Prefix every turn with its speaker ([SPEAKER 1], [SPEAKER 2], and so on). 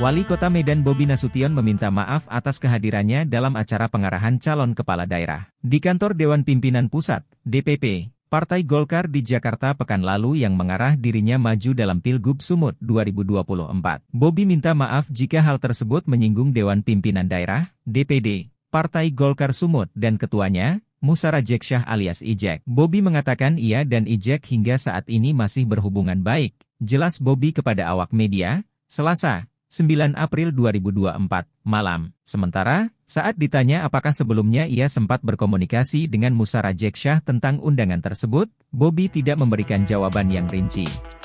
[SPEAKER 1] Wali Kota Medan Bobi Nasution meminta maaf atas kehadirannya dalam acara pengarahan calon kepala daerah di kantor Dewan Pimpinan Pusat, DPP, Partai Golkar di Jakarta pekan lalu yang mengarah dirinya maju dalam Pilgub Sumut 2024. Bobi minta maaf jika hal tersebut menyinggung Dewan Pimpinan Daerah, DPD, Partai Golkar Sumut dan ketuanya, Musa Rajek alias Ijek. Bobi mengatakan ia dan Ijek hingga saat ini masih berhubungan baik. Jelas Bobi kepada awak media, Selasa, 9 April 2024, malam. Sementara, saat ditanya apakah sebelumnya ia sempat berkomunikasi dengan Musa Rajeksha tentang undangan tersebut, Bobby tidak memberikan jawaban yang rinci.